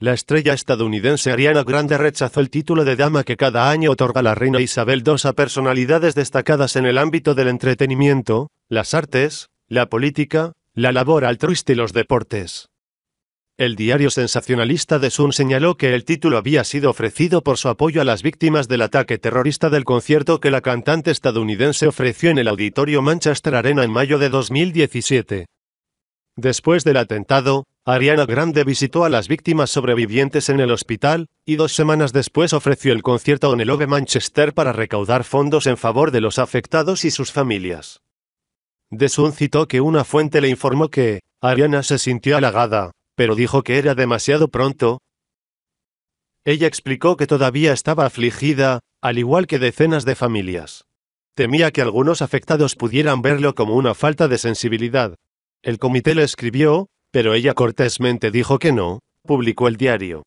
La estrella estadounidense Ariana Grande rechazó el título de dama que cada año otorga la reina Isabel II a personalidades destacadas en el ámbito del entretenimiento, las artes, la política, la labor altruista y los deportes. El diario sensacionalista de Sun señaló que el título había sido ofrecido por su apoyo a las víctimas del ataque terrorista del concierto que la cantante estadounidense ofreció en el auditorio Manchester Arena en mayo de 2017. Después del atentado, Ariana Grande visitó a las víctimas sobrevivientes en el hospital, y dos semanas después ofreció el concierto en el Ove Manchester para recaudar fondos en favor de los afectados y sus familias. Desun citó que una fuente le informó que, Ariana se sintió halagada, pero dijo que era demasiado pronto. Ella explicó que todavía estaba afligida, al igual que decenas de familias. Temía que algunos afectados pudieran verlo como una falta de sensibilidad. El comité le escribió, pero ella cortésmente dijo que no, publicó el diario.